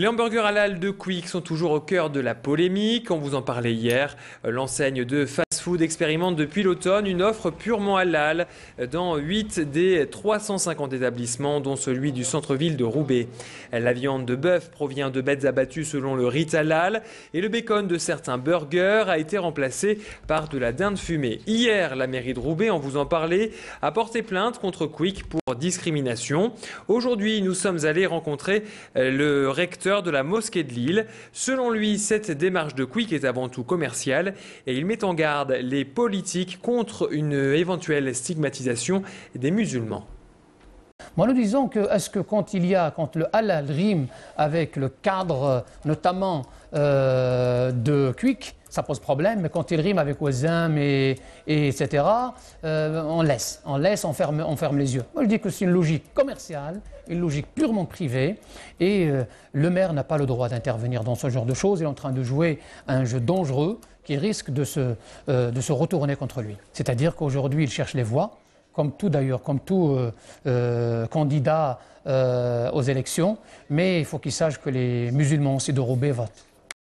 Les hamburgers halal de Quick sont toujours au cœur de la polémique. On vous en parlait hier. Euh, l'enseigne de fast-food expérimente depuis l'automne une offre purement halal dans 8 des 350 établissements, dont celui du centre-ville de Roubaix. La viande de bœuf provient de bêtes abattues selon le rite halal et le bacon de certains burgers a été remplacé par de la dinde fumée. Hier, la mairie de Roubaix, on vous en parlait, a porté plainte contre Quick pour discrimination. Aujourd'hui, nous sommes allés rencontrer euh, le recteur de la mosquée de Lille. Selon lui, cette démarche de Quick est avant tout commerciale et il met en garde les politiques contre une éventuelle stigmatisation des musulmans. Moi, nous disons que est-ce que quand il y a, quand le halal rime avec le cadre euh, notamment euh, de Quick, ça pose problème, mais quand il rime avec voisin et, etc., euh, on laisse, on laisse, on ferme, on ferme les yeux. Moi, je dis que c'est une logique commerciale, une logique purement privée, et le maire n'a pas le droit d'intervenir dans ce genre de choses. Il est en train de jouer un jeu dangereux qui risque de se, de se retourner contre lui. C'est-à-dire qu'aujourd'hui, il cherche les voies comme tout d'ailleurs, comme tout euh, euh, candidat euh, aux élections, mais il faut qu'il sache que les musulmans aussi de votent.